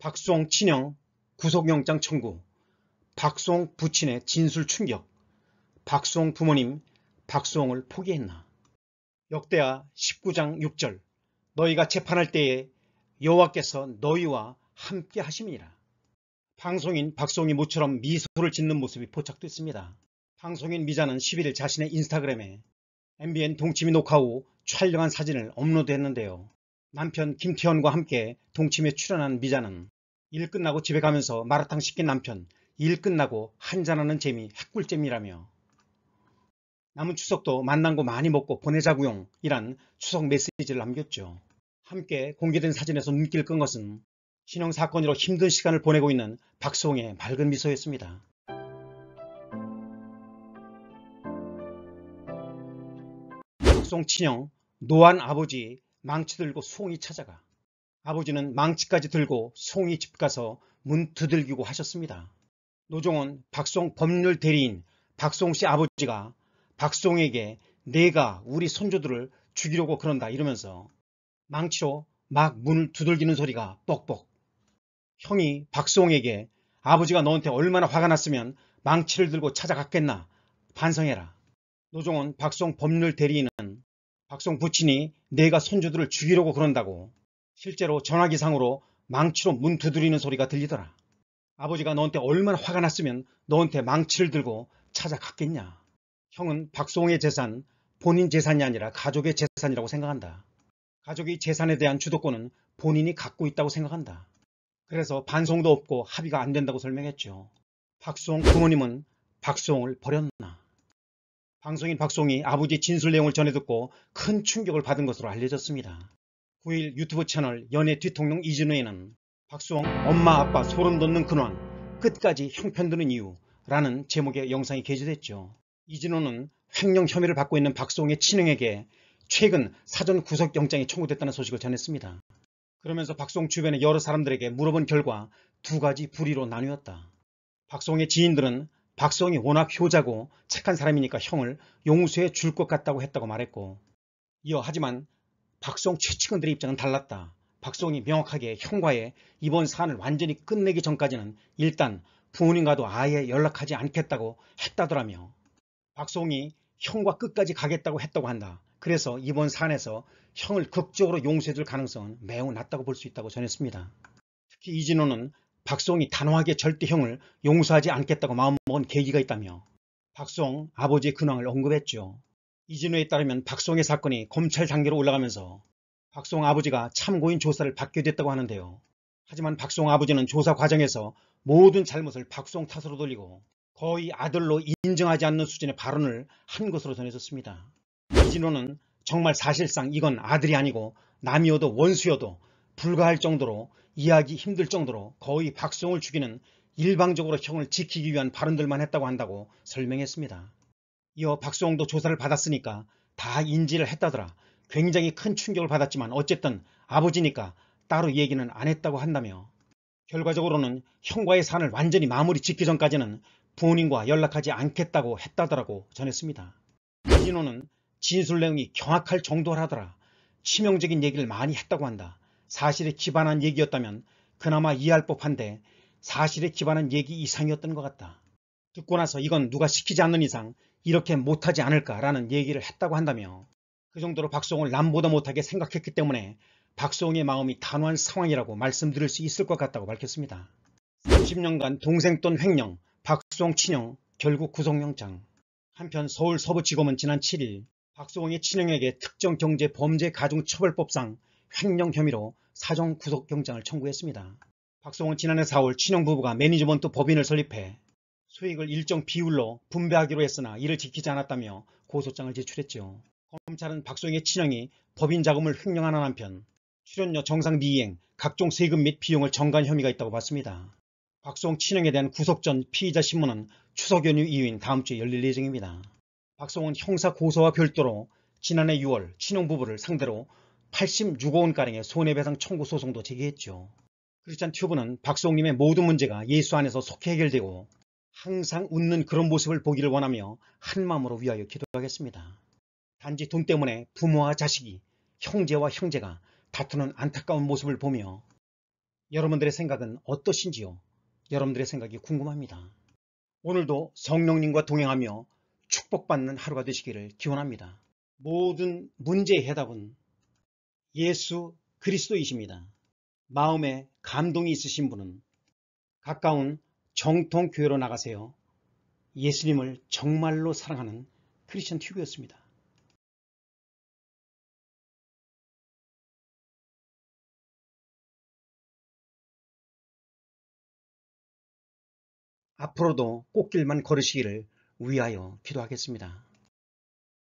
박수홍 친형 구속영장 청구, 박수홍 부친의 진술 충격, 박수홍 부모님 박수홍을 포기했나. 역대하 19장 6절 너희가 재판할 때에 여호와께서 너희와 함께 하심이라. 방송인 박수홍이 모처럼 미소를 짓는 모습이 포착됐습니다. 방송인 미자는 11일 자신의 인스타그램에 MBN 동치미 녹화 후 촬영한 사진을 업로드했는데요. 남편 김태현과 함께 동침에 출연한 미자는 일 끝나고 집에 가면서 마라탕 시킨 남편 일 끝나고 한잔하는 재미 핵꿀잼이라며 남은 추석도 만난 거 많이 먹고 보내자구용 이란 추석 메시지를 남겼죠. 함께 공개된 사진에서 눈길 끈 것은 신형 사건으로 힘든 시간을 보내고 있는 박수홍의 맑은 미소였습니다. 박수홍 친형, 노안 아버지, 망치 들고 송이 찾아가 아버지는 망치까지 들고 송이 집 가서 문 두들기고 하셨습니다. 노종은 박송 법률 대리인 박송 씨 아버지가 박송에게 내가 우리 손주들을 죽이려고 그런다 이러면서 망치로 막 문을 두들기는 소리가 뻑뻑 형이 박송에게 아버지가 너한테 얼마나 화가 났으면 망치를 들고 찾아갔겠나 반성해라. 노종은 박송 법률 대리인은 박송 부친이 내가 손주들을 죽이려고 그런다고 실제로 전화기상으로 망치로 문 두드리는 소리가 들리더라. 아버지가 너한테 얼마나 화가 났으면 너한테 망치를 들고 찾아갔겠냐. 형은 박송의 재산, 본인 재산이 아니라 가족의 재산이라고 생각한다. 가족이 재산에 대한 주도권은 본인이 갖고 있다고 생각한다. 그래서 반송도 없고 합의가 안 된다고 설명했죠. 박수홍 부모님은 박수홍을 버렸나? 방송인 박송이 아버지 진술 내용을 전해 듣고 큰 충격을 받은 것으로 알려졌습니다. 9일 유튜브 채널 연예 뒤통령 이진우에는 박송홍 엄마 아빠 소름 돋는 근황 끝까지 형편드는 이유 라는 제목의 영상이 게재됐죠. 이진우는 횡령 혐의를 받고 있는 박송홍의 친형에게 최근 사전 구속영장이 청구됐다는 소식을 전했습니다. 그러면서 박송홍 주변의 여러 사람들에게 물어본 결과 두 가지 불의로 나뉘었다. 박송홍의 지인들은 박수홍이 워낙 효자고 착한 사람이니까 형을 용서해 줄 것 같다고 했다고 말했고 이어 하지만 박수홍 최측근들의 입장은 달랐다. 박수홍이 명확하게 형과의 이번 사안을 완전히 끝내기 전까지는 일단 부모님과도 아예 연락하지 않겠다고 했다더라며 박수홍이 형과 끝까지 가겠다고 했다고 한다. 그래서 이번 사안에서 형을 극적으로 용서해줄 가능성은 매우 낮다고 볼 수 있다고 전했습니다. 특히 이진호는 박송이 단호하게 절대형을 용서하지 않겠다고 마음먹은 계기가 있다며 박송 아버지의 근황을 언급했죠. 이진우에 따르면 박송의 사건이 검찰 단계로 올라가면서 박송 아버지가 참고인 조사를 받게 됐다고 하는데요. 하지만 박송 아버지는 조사 과정에서 모든 잘못을 박송 탓으로 돌리고 거의 아들로 인정하지 않는 수준의 발언을 한 것으로 전해졌습니다. 이진호는 정말 사실상 이건 아들이 아니고 남이어도 원수여도 불가할 정도로 이해하기 힘들 정도로 거의 박수홍을 죽이는 일방적으로 형을 지키기 위한 발언들만 했다고 한다고 설명했습니다. 이어 박수홍도 조사를 받았으니까 다 인지를 했다더라. 굉장히 큰 충격을 받았지만 어쨌든 아버지니까 따로 얘기는 안 했다고 한다며 결과적으로는 형과의 산을 완전히 마무리 짓기 전까지는 부모님과 연락하지 않겠다고 했다더라고 전했습니다. 이진호는 진술 내용이 경악할 정도라더라. 치명적인 얘기를 많이 했다고 한다. 사실에 기반한 얘기였다면 그나마 이해할 법한데 사실에 기반한 얘기 이상이었던 것 같다. 듣고 나서 이건 누가 시키지 않는 이상 이렇게 못하지 않을까라는 얘기를 했다고 한다며 그 정도로 박수홍을 남보다 못하게 생각했기 때문에 박수홍의 마음이 단호한 상황이라고 말씀드릴 수 있을 것 같다고 밝혔습니다. 30년간 동생돈 횡령, 박수홍 친형, 결국 구속영장. 한편 서울 서부지검은 지난 7일 박수홍의 친형에게 특정경제범죄가중처벌법상 횡령 혐의로 사정 구속영장을 청구했습니다. 박성훈 지난해 4월 친형 부부가 매니지먼트 법인을 설립해 수익을 일정 비율로 분배하기로 했으나 이를 지키지 않았다며 고소장을 제출했죠. 검찰은 박소영의 친형이 법인 자금을 횡령하는 한편 출연료 정상 미이행, 각종 세금 및 비용을 정관 혐의가 있다고 봤습니다. 박소영 친형에 대한 구속 전 피의자 신문은 추석 연휴 이후인 다음 주에 열릴 예정입니다. 박소영은 형사 고소와 별도로 지난해 6월 친형 부부를 상대로 86억원가량의 손해배상 청구 소송도 제기했죠. 크리스찬 튜브는 박수홍님의 모든 문제가 예수 안에서 속히 해결되고 항상 웃는 그런 모습을 보기를 원하며 한마음으로 위하여 기도하겠습니다. 단지 돈 때문에 부모와 자식이 형제와 형제가 다투는 안타까운 모습을 보며 여러분들의 생각은 어떠신지요? 여러분들의 생각이 궁금합니다. 오늘도 성령님과 동행하며 축복받는 하루가 되시기를 기원합니다. 모든 문제의 해답은 예수 그리스도이십니다. 마음에 감동이 있으신 분은 가까운 정통교회로 나가세요. 예수님을 정말로 사랑하는 크리스천 튜브였습니다. 앞으로도 꽃길만 걸으시기를 위하여 기도하겠습니다.